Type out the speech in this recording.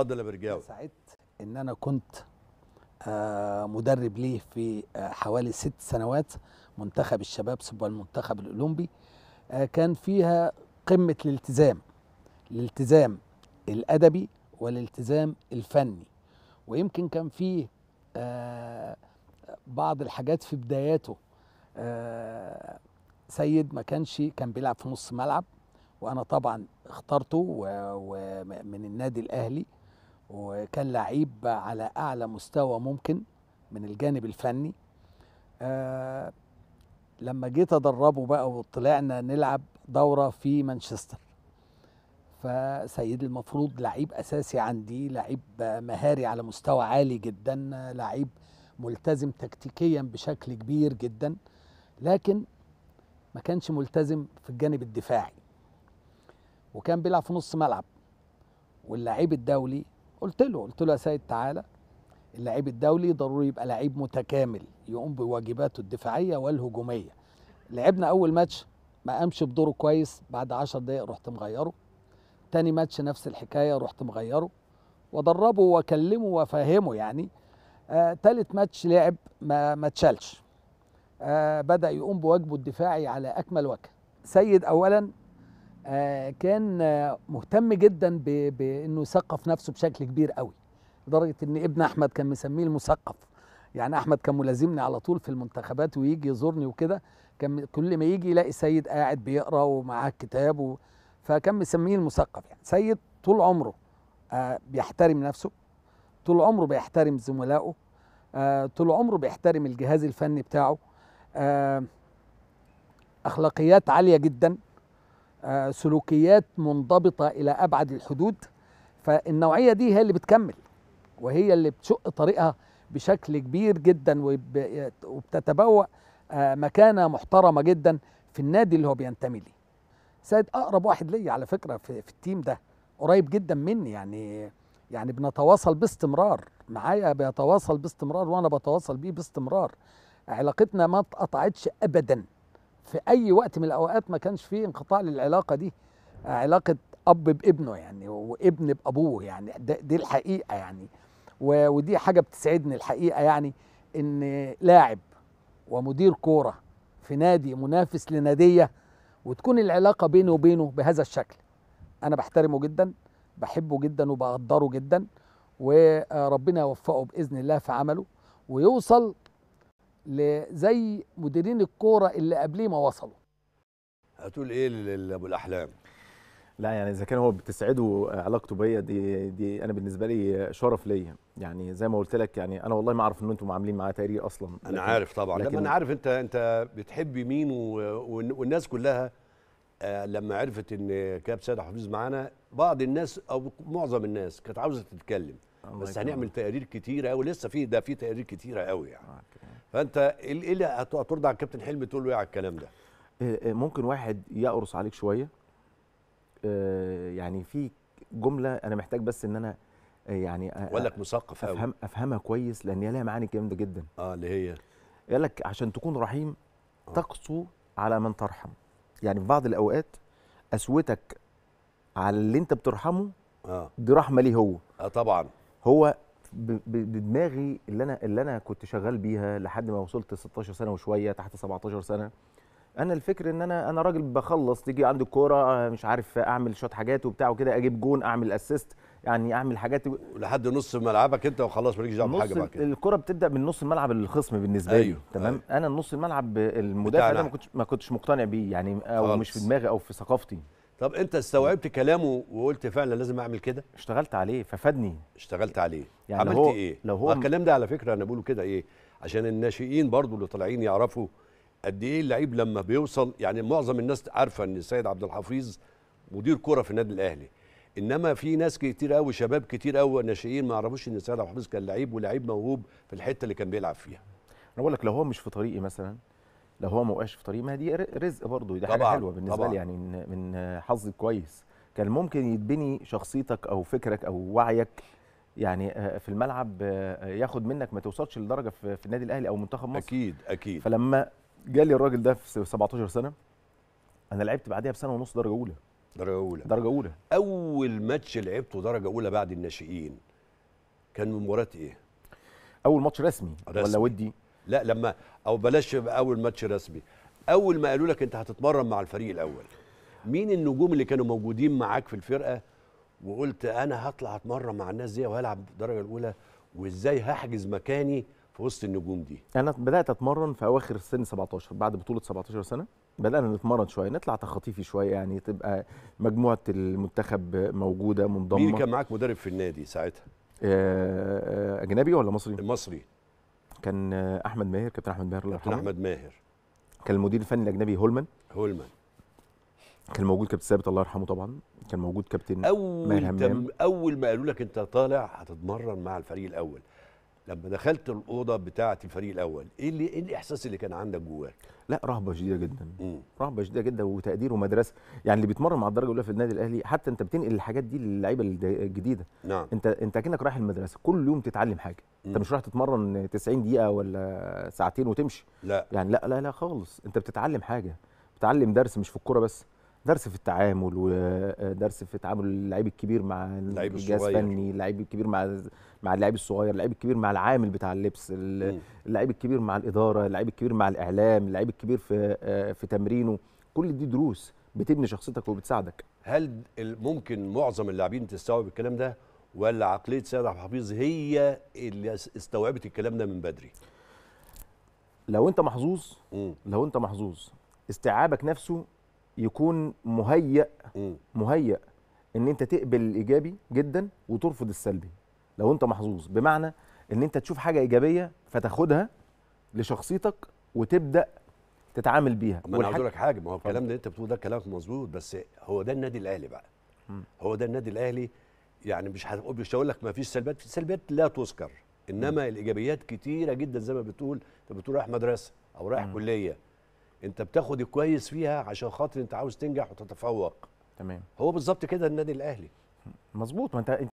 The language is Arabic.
اتفضل يا برجاوي سعدت ان انا كنت آه مدرب ليه في آه حوالي ست سنوات منتخب الشباب سبوع المنتخب الاولمبي آه كان فيها قمه الالتزام الالتزام الادبي والالتزام الفني ويمكن كان فيه آه، بعض الحاجات في بداياته آه، سيد ما كانش كان بيلعب في نص ملعب وانا طبعا اخترته ومن النادي الاهلي وكان لعيب على اعلى مستوى ممكن من الجانب الفني آه لما جيت ادربه بقى وطلعنا نلعب دوره في مانشستر فسيد المفروض لعيب اساسي عندي لعيب مهاري على مستوى عالي جدا لعيب ملتزم تكتيكيا بشكل كبير جدا لكن ما كانش ملتزم في الجانب الدفاعي وكان بيلعب في نص ملعب واللعيب الدولي قلت له قلت له يا سيد تعالى اللعيب الدولي ضروري يبقى لعيب متكامل يقوم بواجباته الدفاعيه والهجوميه لعبنا اول ماتش ما قامش بدوره كويس بعد 10 دقايق رحت مغيره تاني ماتش نفس الحكايه رحت مغيره ودربه واكلمه وافهمه يعني آه تالت ماتش لعب ما ما اتشالش آه بدا يقوم بواجبه الدفاعي على اكمل وجه سيد اولا آه، كان آه، مهتم جدا بانه يثقف نفسه بشكل كبير قوي لدرجه ان ابن احمد كان مسميه المثقف يعني احمد كان ملازمني على طول في المنتخبات ويجي يزورني وكده كان كل ما يجي يلاقي سيد قاعد بيقرا ومعاه كتاب فكان مسميه المثقف يعني سيد طول عمره آه، بيحترم نفسه طول عمره بيحترم زملائه طول عمره بيحترم الجهاز الفني بتاعه اخلاقيات عاليه جدا آه، سلوكيات منضبطه الى ابعد الحدود فالنوعيه دي هي اللي بتكمل وهي اللي بتشق طريقها بشكل كبير جدا وبتتبوأ آه، مكانه محترمه جدا في النادي اللي هو بينتمي ليه. سيد اقرب واحد ليا على فكره في, في التيم ده قريب جدا مني يعني يعني بنتواصل باستمرار معايا بيتواصل باستمرار وانا بتواصل بيه باستمرار علاقتنا ما اتقطعتش ابدا في اي وقت من الاوقات ما كانش في انقطاع للعلاقه دي علاقه اب بابنه يعني وابن بابوه يعني دي الحقيقه يعني ودي حاجه بتسعدني الحقيقه يعني ان لاعب ومدير كوره في نادي منافس لناديه وتكون العلاقه بينه وبينه بهذا الشكل انا بحترمه جدا بحبه جدا وبقدره جدا وربنا يوفقه باذن الله في عمله ويوصل زي مديرين الكوره اللي قبليه ما وصلوا هتقول ايه لابو الاحلام لا يعني اذا كان هو بتسعده علاقته بيا دي دي انا بالنسبه لي شرف ليا يعني زي ما قلت لك يعني انا والله ما اعرف ان انتم عاملين معاه تقرير اصلا انا عارف طبعا لكن انا عارف انت انت بتحب مين والناس كلها آه، لما عرفت ان كاب سيد حفيظ معانا بعض الناس او معظم الناس كانت عاوزه تتكلم بس هنعمل تقارير كتيره قوي لسه في ده في تقارير كتيره قوي يعني أوكي. فانت ايه اللي هترضى على الكابتن حلمي تقول له ايه على الكلام ده؟ آه، آه، ممكن واحد يقرص عليك شويه آه، يعني في جمله انا محتاج بس ان انا يعني اقول لك مثقف افهم افهمها كويس لان هي لها معاني جامده جدا اه اللي هي قال لك عشان تكون رحيم تقسو على من ترحم يعني في بعض الاوقات قسوتك على اللي انت بترحمه آه. دي رحمه ليه هو اه طبعا هو بدماغي اللي انا اللي انا كنت شغال بيها لحد ما وصلت 16 سنه وشويه تحت 17 سنه انا الفكر ان انا انا راجل بخلص تيجي عند الكوره آه، مش عارف اعمل شوط حاجات وبتاع وكده اجيب جون اعمل اسيست يعني اعمل حاجات لحد نص ملعبك انت وخلاص مالكش دعوه بحاجه بقى كده الكوره بتبدا من نص الملعب الخصم بالنسبه أيوه. لي تمام أيوه. انا نص الملعب المدافع ده ما كنتش ما كنتش مقتنع بيه يعني او خلص. مش في دماغي او في ثقافتي طب انت استوعبت كلامه وقلت فعلا لازم اعمل كده اشتغلت عليه ففادني اشتغلت عليه يعني عملت هو ايه لو هو آه، الكلام ده على فكره انا بقوله كده ايه عشان الناشئين برضو اللي طالعين يعرفوا قد ايه اللعيب لما بيوصل يعني معظم الناس عارفه ان السيد عبد الحفيظ مدير كره في النادي الاهلي انما في ناس كتير قوي شباب كتير قوي ناشئين ما يعرفوش ان السيد عبد الحفيظ كان لعيب ولاعيب موهوب في الحته اللي كان بيلعب فيها انا بقول لك لو هو مش في طريقي مثلا لو هو ما وقعش في طريق ما دي رزق برضه ده حاجه حلوه بالنسبه طبعًا. لي يعني من من حظي كويس كان ممكن يتبني شخصيتك او فكرك او وعيك يعني آه، في الملعب آه، آه، ياخد منك ما توصلش لدرجه في النادي الاهلي او منتخب مصر اكيد اكيد فلما جالي الراجل ده في 17 سنه انا لعبت بعدها بسنه ونص درجه اولى درجه اولى درجه اولى اول ماتش لعبته درجه اولى بعد الناشئين كان من مباراه ايه اول ماتش رسمي, رسمي. ولا ودي لا لما او بلاش اول ماتش رسمي اول ما قالوا لك انت هتتمرن مع الفريق الاول مين النجوم اللي كانوا موجودين معاك في الفرقه وقلت انا هطلع اتمرن مع الناس دي وهلعب الدرجه الاولى وازاي هحجز مكاني في وسط النجوم دي انا بدات اتمرن في اواخر سن 17 بعد بطوله 17 سنه بدانا نتمرن شويه نطلع تخطيفي شويه يعني تبقى مجموعه المنتخب موجوده منضمه مين كان معاك مدرب في النادي ساعتها آه، آه، اجنبي ولا مصري مصري كان احمد ماهر كابتن احمد ماهر الله يرحمه احمد ماهر كان المدير الفني الاجنبي هولمان هولمان كان موجود كابتن ثابت الله يرحمه طبعا كان موجود كابتن اول ماهر همام اول ما قالوا لك انت طالع هتتمرن مع الفريق الاول لما دخلت الاوضه بتاعه الفريق الاول ايه اللي ايه الاحساس اللي كان عندك جواك لا رهبه شديده جدا مم. رهبه شديده جدا وتقدير ومدرسه يعني اللي بيتمرن مع الدرجه الاولى في النادي الاهلي حتى انت بتنقل الحاجات دي للعيبه الجديده نعم. انت انت كانك رايح المدرسه كل يوم تتعلم حاجه مم. انت مش رايح تتمرن 90 دقيقه ولا ساعتين وتمشي لا يعني لا لا لا خالص انت بتتعلم حاجه بتتعلم درس مش في الكوره بس درس في التعامل ودرس في تعامل اللعيب الكبير مع الجهاز الفني اللعيب الكبير مع مع اللعيب الصغير اللعيب الكبير مع العامل بتاع اللبس اللعيب الكبير مع الاداره اللعيب الكبير مع الاعلام اللعيب الكبير في في تمرينه كل دي دروس بتبني شخصيتك وبتساعدك هل ممكن معظم اللاعبين تستوعب الكلام ده ولا عقليه سيد عبد الحفيظ هي اللي استوعبت الكلام ده من بدري لو انت محظوظ لو انت محظوظ استيعابك نفسه يكون مهيأ مهيأ ان انت تقبل الايجابي جدا وترفض السلبي لو انت محظوظ بمعنى ان انت تشوف حاجه ايجابيه فتاخدها لشخصيتك وتبدا تتعامل بيها ما انا عاوز لك حاجه ما هو الكلام اللي انت بتقوله ده كلامك مظبوط بس هو ده النادي الاهلي بقى هو ده النادي الاهلي يعني مش مش هقول لك ما فيش سلبيات في سلبيات لا تذكر انما الايجابيات كتيره جدا زي ما بتقول انت بتقول رايح مدرسه او رايح كليه انت بتاخد الكويس فيها عشان خاطر انت عاوز تنجح وتتفوق تمام هو بالظبط كده النادي الاهلي مظبوط ما انت